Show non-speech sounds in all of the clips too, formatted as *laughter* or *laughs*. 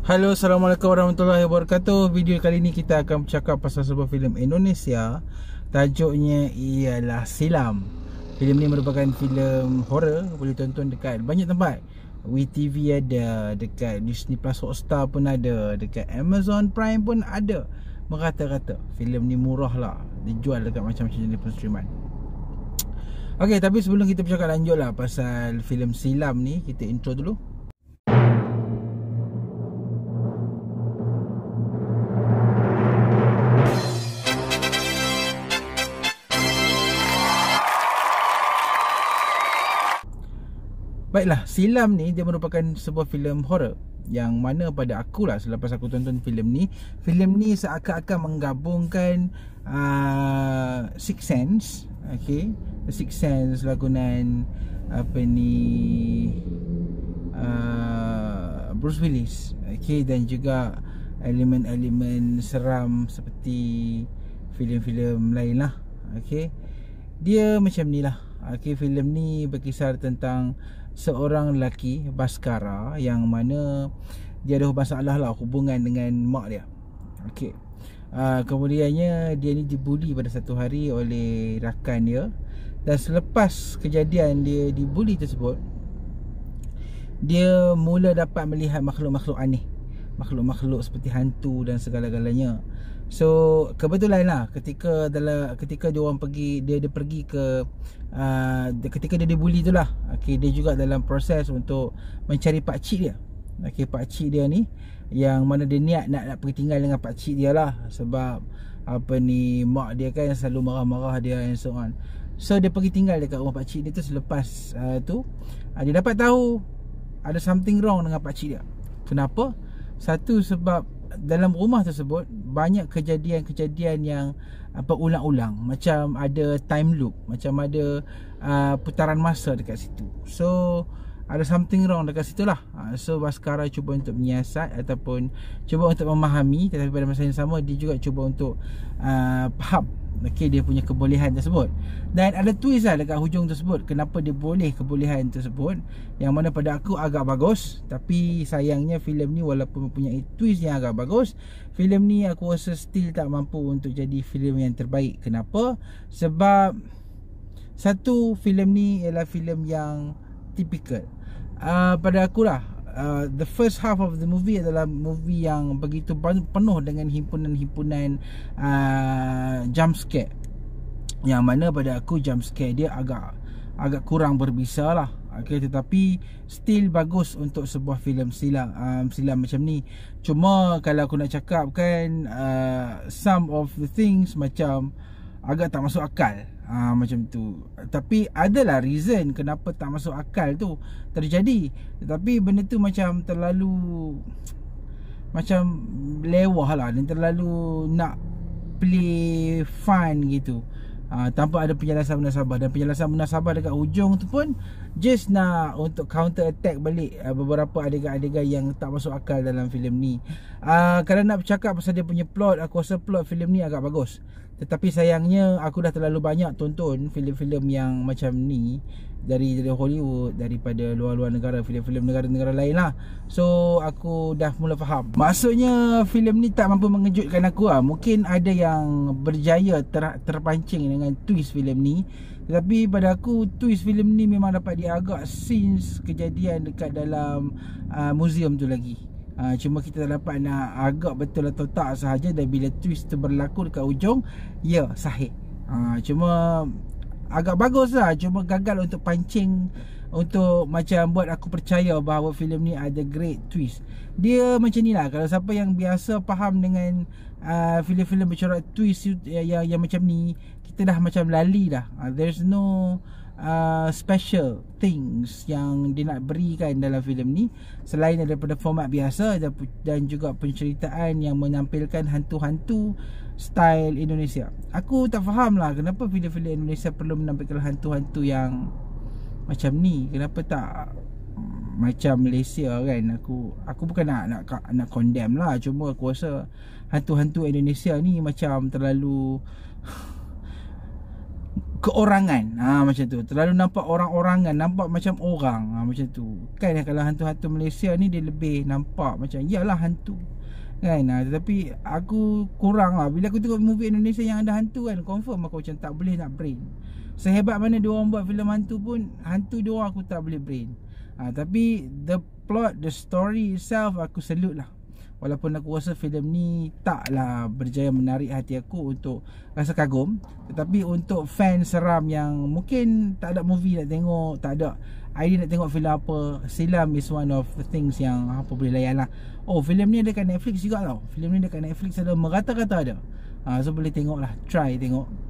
Halo Assalamualaikum Warahmatullahi Wabarakatuh Video kali ini kita akan bercakap pasal sebuah filem Indonesia Tajuknya ialah Silam Filem ni merupakan filem horror Boleh tonton dekat banyak tempat WeTV ada Dekat Disney Plus Hotstar pun ada Dekat Amazon Prime pun ada Merata-rata Filem ni murah lah Dijual dekat macam-macam jenis penstriman Okay tapi sebelum kita bercakap lanjut lah Pasal filem Silam ni Kita intro dulu Baiklah, Silam ni dia merupakan sebuah filem horror yang mana pada aku lah selepas aku tonton filem ni, filem ni seakan-akan menggabungkan uh, Six Sense, okay, Six Sense lakonan apa ni uh, Bruce Willis, okay, dan juga elemen-elemen seram seperti filem-filem lain lah, okay. Dia macam ni lah, okay, filem ni berkisar tentang seorang lelaki Baskara yang mana dia ada masalah lah hubungan dengan mak dia. Okey. Uh, kemudiannya dia ni dibuli pada satu hari oleh rakan dia dan selepas kejadian dia dibuli tersebut dia mula dapat melihat makhluk-makhluk aneh. Makhluk-makhluk seperti hantu dan segala-galanya. So kebetulan lah ketika dalam ketika dia orang pergi dia dia pergi ke uh, dia, ketika dia dibuli tu lah. Okey dia juga dalam proses untuk mencari pak cik dia. Okey pak cik dia ni yang mana dia niat nak nak pergi tinggal dengan pak cik dia lah sebab apa ni mak dia kan yang selalu marah-marah dia and so on. So dia pergi tinggal dekat rumah pak cik dia tu selepas uh, tu uh, dia dapat tahu ada something wrong dengan pak cik dia. Kenapa? Satu sebab dalam rumah tersebut banyak kejadian-kejadian yang apa ah, ulang-ulang macam ada time loop macam ada uh, putaran masa dekat situ so ada something wrong dekat situ lah ha, So Baskara cuba untuk menyiasat Ataupun cuba untuk memahami Tetapi pada masa yang sama dia juga cuba untuk uh, Faham okay, Dia punya kebolehan tersebut Dan ada twist lah dekat hujung tersebut Kenapa dia boleh kebolehan tersebut Yang mana pada aku agak bagus Tapi sayangnya filem ni walaupun mempunyai twist yang agak bagus filem ni aku rasa still tak mampu untuk jadi filem yang terbaik Kenapa? Sebab Satu filem ni ialah filem yang tipikal. Uh, pada aku lah Uh, the first half of the movie adalah movie yang begitu penuh dengan himpunan-himpunan uh, jump scare yang mana pada aku jump scare dia agak agak kurang berbisa lah okay, tetapi still bagus untuk sebuah filem silam um, silam macam ni cuma kalau aku nak cakap kan uh, some of the things macam agak tak masuk akal Ah ha, macam tu. Tapi adalah reason kenapa tak masuk akal tu terjadi. Tetapi benda tu macam terlalu macam lewah lah dan terlalu nak play fun gitu. Ha, tanpa ada penjelasan munasabah dan penjelasan munasabah dekat hujung tu pun just nak untuk counter attack balik uh, beberapa adegan-adegan yang tak masuk akal dalam filem ni. Uh, kalau nak bercakap pasal dia punya plot, aku rasa plot filem ni agak bagus. Tetapi sayangnya aku dah terlalu banyak tonton filem-filem yang macam ni dari dari Hollywood daripada luar-luar negara filem-filem negara-negara lain lah so aku dah mula faham maksudnya filem ni tak mampu mengejutkan aku lah mungkin ada yang berjaya ter, terpancing dengan twist filem ni Tetapi pada aku twist filem ni memang dapat diagak since kejadian dekat dalam uh, museum tu lagi Ah, cuma kita tak dapat nak agak betul atau tak sahaja dan bila twist tu berlaku dekat ujung ya sahih ha, cuma agak bagus lah cuma gagal untuk pancing untuk macam buat aku percaya bahawa filem ni ada great twist dia macam ni lah kalau siapa yang biasa faham dengan uh, filem-filem bercorak twist yang, yang, ya, yang macam ni kita dah macam lali dah uh, there's no Uh, special things yang dia nak berikan dalam filem ni selain daripada format biasa dan juga penceritaan yang menampilkan hantu-hantu style Indonesia. Aku tak faham lah kenapa filem-filem Indonesia perlu menampilkan hantu-hantu yang macam ni. Kenapa tak mm, macam Malaysia kan aku aku bukan nak nak nak condemn lah cuma aku rasa hantu-hantu Indonesia ni macam terlalu *laughs* keorangan ha, macam tu terlalu nampak orang-orangan nampak macam orang ha, macam tu kan eh, kalau hantu-hantu Malaysia ni dia lebih nampak macam iyalah hantu kan ha, tetapi aku kurang lah bila aku tengok movie Indonesia yang ada hantu kan confirm aku macam tak boleh nak brain sehebat mana dia orang buat filem hantu pun hantu dia orang aku tak boleh brain ha, tapi the plot the story itself aku selut lah Walaupun aku rasa filem ni taklah berjaya menarik hati aku untuk rasa kagum Tetapi untuk fan seram yang mungkin tak ada movie nak tengok Tak ada idea nak tengok filem apa Silam is one of the things yang apa boleh layan lah Oh filem ni ada kat Netflix juga tau Filem ni ada kat Netflix ada merata-rata ada uh, So boleh tengok lah, try tengok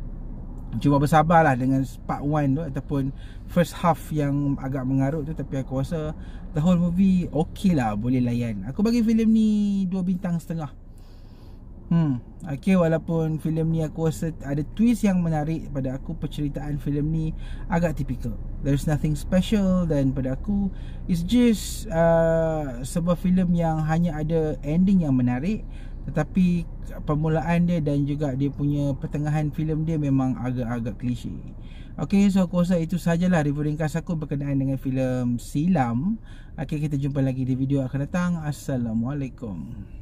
cuba bersabarlah dengan part 1 tu ataupun first half yang agak mengarut tu tapi aku rasa the whole movie okay lah boleh layan aku bagi filem ni 2 bintang setengah hmm okay walaupun filem ni aku rasa ada twist yang menarik pada aku penceritaan filem ni agak typical there's nothing special dan pada aku it's just uh, sebuah filem yang hanya ada ending yang menarik tetapi permulaan dia dan juga dia punya pertengahan filem dia memang agak-agak klise. Okey, so aku rasa itu sajalah review ringkas aku berkenaan dengan filem Silam. Okey, kita jumpa lagi di video akan datang. Assalamualaikum.